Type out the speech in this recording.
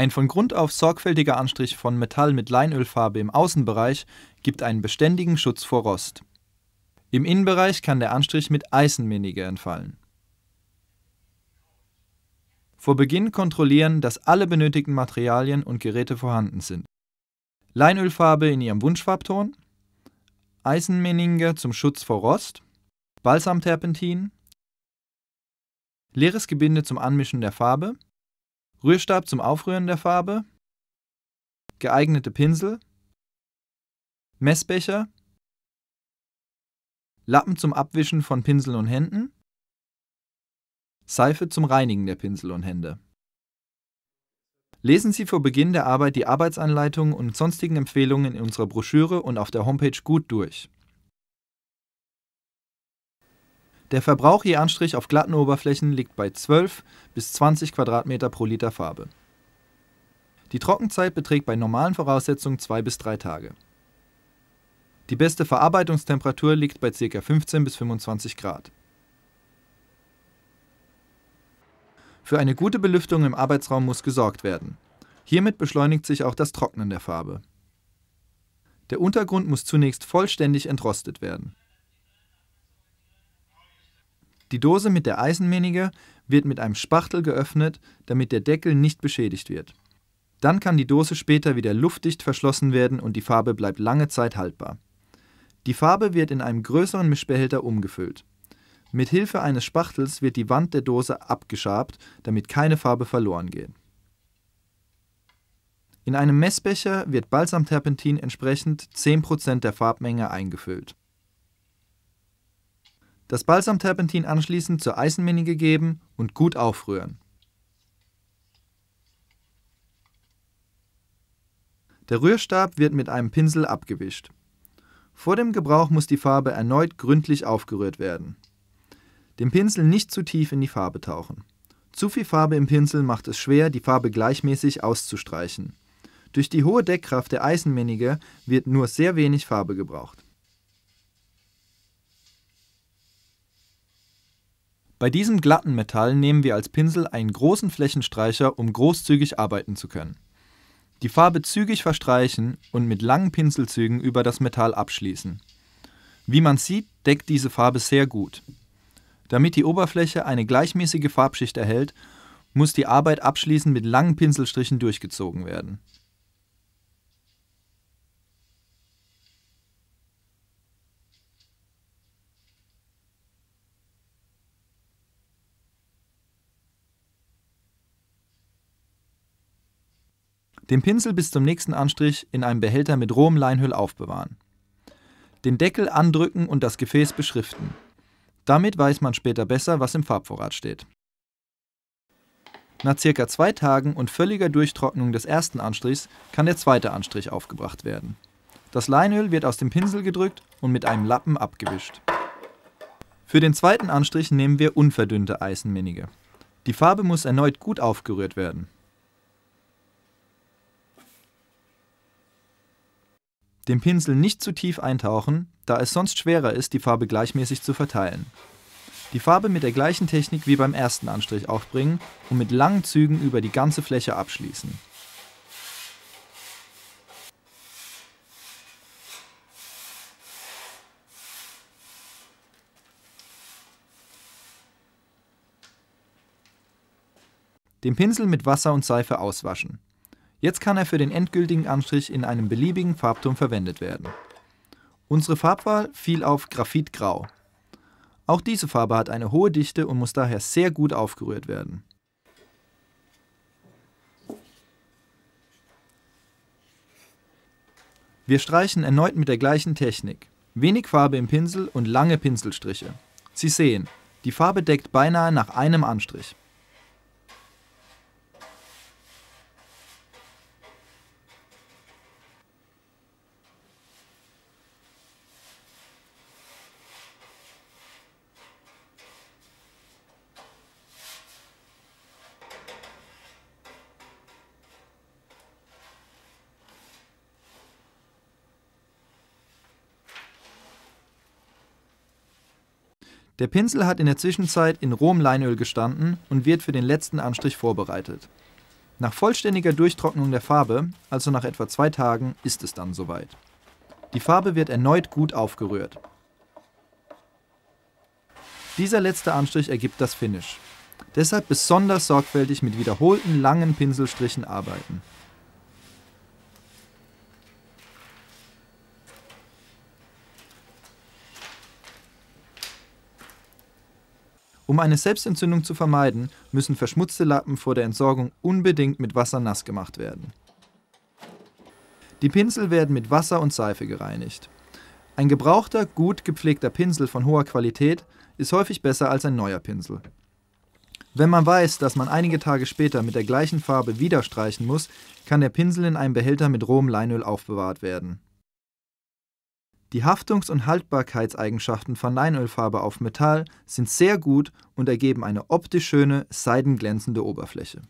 Ein von Grund auf sorgfältiger Anstrich von Metall mit Leinölfarbe im Außenbereich gibt einen beständigen Schutz vor Rost. Im Innenbereich kann der Anstrich mit Eisenminige entfallen. Vor Beginn kontrollieren, dass alle benötigten Materialien und Geräte vorhanden sind. Leinölfarbe in ihrem Wunschfarbton, Eisenmeninge zum Schutz vor Rost, Balsamterpentin, leeres Gebinde zum Anmischen der Farbe Rührstab zum Aufrühren der Farbe, geeignete Pinsel, Messbecher, Lappen zum Abwischen von Pinseln und Händen, Seife zum Reinigen der Pinsel und Hände. Lesen Sie vor Beginn der Arbeit die Arbeitsanleitung und sonstigen Empfehlungen in unserer Broschüre und auf der Homepage gut durch. Der Verbrauch je Anstrich auf glatten Oberflächen liegt bei 12 bis 20 Quadratmeter pro Liter Farbe. Die Trockenzeit beträgt bei normalen Voraussetzungen 2 bis 3 Tage. Die beste Verarbeitungstemperatur liegt bei ca. 15 bis 25 Grad. Für eine gute Belüftung im Arbeitsraum muss gesorgt werden. Hiermit beschleunigt sich auch das Trocknen der Farbe. Der Untergrund muss zunächst vollständig entrostet werden. Die Dose mit der Eisenmenige wird mit einem Spachtel geöffnet, damit der Deckel nicht beschädigt wird. Dann kann die Dose später wieder luftdicht verschlossen werden und die Farbe bleibt lange Zeit haltbar. Die Farbe wird in einem größeren Mischbehälter umgefüllt. Mit Hilfe eines Spachtels wird die Wand der Dose abgeschabt, damit keine Farbe verloren geht. In einem Messbecher wird Balsamterpentin entsprechend 10% der Farbmenge eingefüllt. Das Balsamterpentin anschließend zur Eisenminige geben und gut aufrühren. Der Rührstab wird mit einem Pinsel abgewischt. Vor dem Gebrauch muss die Farbe erneut gründlich aufgerührt werden. Den Pinsel nicht zu tief in die Farbe tauchen. Zu viel Farbe im Pinsel macht es schwer, die Farbe gleichmäßig auszustreichen. Durch die hohe Deckkraft der Eisenminige wird nur sehr wenig Farbe gebraucht. Bei diesem glatten Metall nehmen wir als Pinsel einen großen Flächenstreicher, um großzügig arbeiten zu können. Die Farbe zügig verstreichen und mit langen Pinselzügen über das Metall abschließen. Wie man sieht, deckt diese Farbe sehr gut. Damit die Oberfläche eine gleichmäßige Farbschicht erhält, muss die Arbeit abschließend mit langen Pinselstrichen durchgezogen werden. Den Pinsel bis zum nächsten Anstrich in einem Behälter mit rohem Leinöl aufbewahren. Den Deckel andrücken und das Gefäß beschriften. Damit weiß man später besser, was im Farbvorrat steht. Nach circa zwei Tagen und völliger Durchtrocknung des ersten Anstrichs kann der zweite Anstrich aufgebracht werden. Das Leinöl wird aus dem Pinsel gedrückt und mit einem Lappen abgewischt. Für den zweiten Anstrich nehmen wir unverdünnte Eisenminige. Die Farbe muss erneut gut aufgerührt werden. Den Pinsel nicht zu tief eintauchen, da es sonst schwerer ist, die Farbe gleichmäßig zu verteilen. Die Farbe mit der gleichen Technik wie beim ersten Anstrich aufbringen und mit langen Zügen über die ganze Fläche abschließen. Den Pinsel mit Wasser und Seife auswaschen. Jetzt kann er für den endgültigen Anstrich in einem beliebigen Farbton verwendet werden. Unsere Farbwahl fiel auf Graphitgrau. Auch diese Farbe hat eine hohe Dichte und muss daher sehr gut aufgerührt werden. Wir streichen erneut mit der gleichen Technik. Wenig Farbe im Pinsel und lange Pinselstriche. Sie sehen, die Farbe deckt beinahe nach einem Anstrich. Der Pinsel hat in der Zwischenzeit in rohem Leinöl gestanden und wird für den letzten Anstrich vorbereitet. Nach vollständiger Durchtrocknung der Farbe, also nach etwa zwei Tagen, ist es dann soweit. Die Farbe wird erneut gut aufgerührt. Dieser letzte Anstrich ergibt das Finish. Deshalb besonders sorgfältig mit wiederholten langen Pinselstrichen arbeiten. Um eine Selbstentzündung zu vermeiden, müssen verschmutzte Lappen vor der Entsorgung unbedingt mit Wasser nass gemacht werden. Die Pinsel werden mit Wasser und Seife gereinigt. Ein gebrauchter, gut gepflegter Pinsel von hoher Qualität ist häufig besser als ein neuer Pinsel. Wenn man weiß, dass man einige Tage später mit der gleichen Farbe wieder streichen muss, kann der Pinsel in einem Behälter mit rohem Leinöl aufbewahrt werden. Die Haftungs- und Haltbarkeitseigenschaften von Leinölfarbe auf Metall sind sehr gut und ergeben eine optisch schöne, seidenglänzende Oberfläche